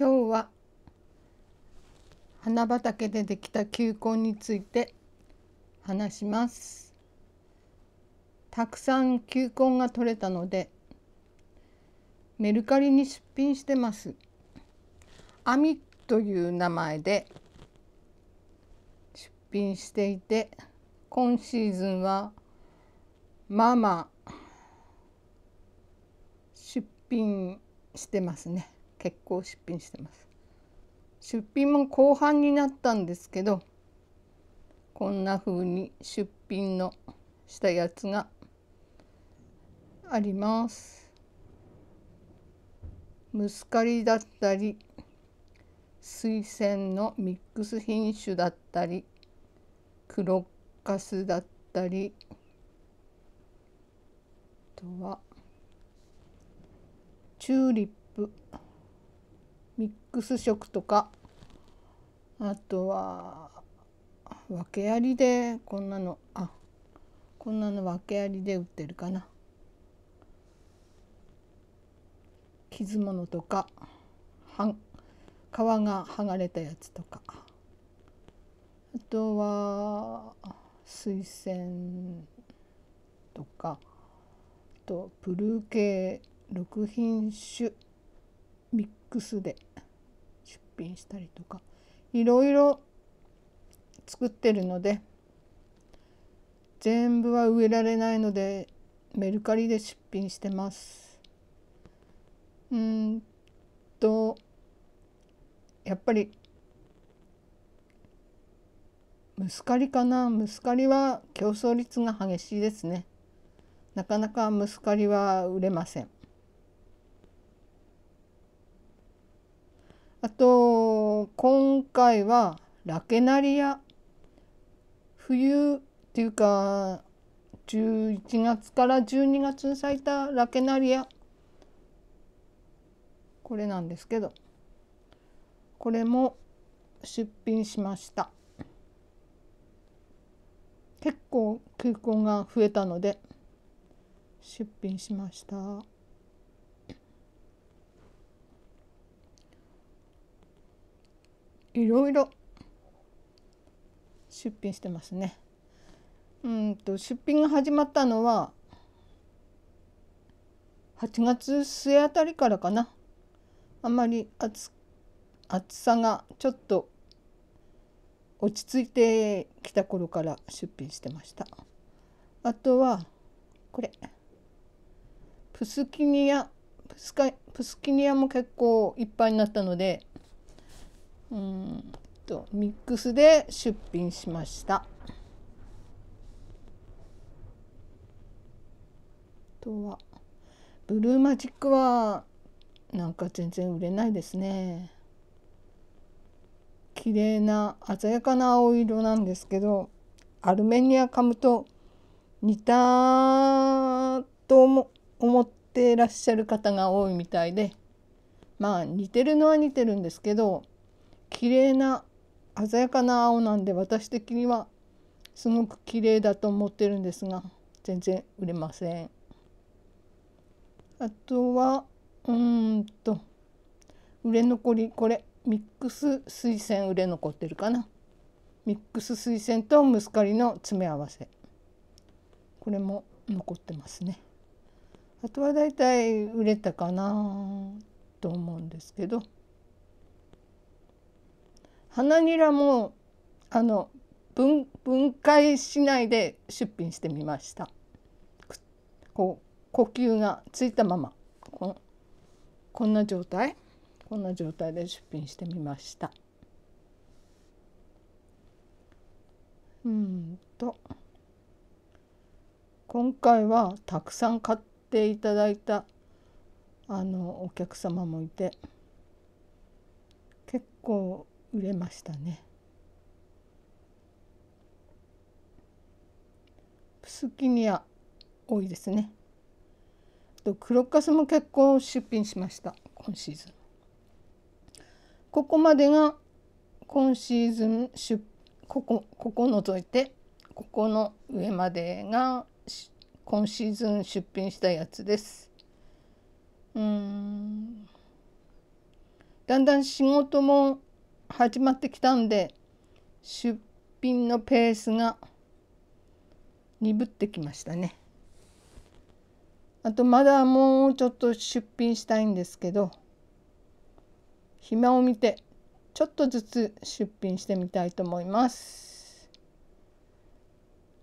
今日は花畑でできた球根について話しますたくさん球根が取れたのでメルカリに出品してますアミという名前で出品していて今シーズンはまあまあ出品してますね。結構出品してます出品も後半になったんですけどこんな風に出品のしたやつがありますムスカリだったり水仙のミックス品種だったりクロッカスだったりあとはチューリップミックス食とかあとは訳ありでこんなのあこんなの訳ありで売ってるかな傷物とかは皮が剥がれたやつとかあとは水仙とかあとプルー系6品種 X で出品したりとかいろいろ作ってるので全部は植えられないのでメルカリで出品してます。うんとやっぱりムスカリかなムスカリは競争率が激しいですねなかなかムスカリは売れませんあと今回はラケナリア冬っていうか11月から12月に咲いたラケナリアこれなんですけどこれも出品しました結構空港が増えたので出品しました。いろいろ出品してますね。うんと出品が始まったのは8月末あたりからかな。あんまり暑暑さがちょっと落ち着いてきた頃から出品してました。あとはこれプスキニアプスカプスキニアも結構いっぱいになったのでうんとミックスで出品しました。あとはブルーマジックはなんか全然売れないですね。綺麗な鮮やかな青色なんですけどアルメニアカムと似たと思思ってらっしゃる方が多いみたいでまあ似てるのは似てるんですけど綺麗な鮮やかな青なんで私的にはすごく綺麗だと思ってるんですが全然売れません。あとはうんと売れ残りこれミックス水仙売れ残ってるかなミックス水仙とムスカリの詰め合わせこれも残ってますねあとはだいたい売れたかなと思うんですけど。花ニラもあの分分解しないで出品してみましたこう呼吸がついたままここんな状態こんな状態で出品してみましたうんと今回はたくさん買っていただいたあのお客様もいて結構売れましたねプスキニア多いですねとクロッカスも結構出品しました今シーズンここまでが今シーズン出ここここ除いてここの上までが今シーズン出品したやつですうんだんだん仕事も始まってきたんで出品のペースが鈍ってきましたね。あとまだもうちょっと出品したいんですけど暇を見てちょっとずつ出品してみたいと思います。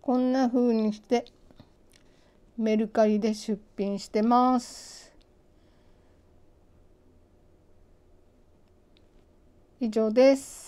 こんな風にしてメルカリで出品してます。以上です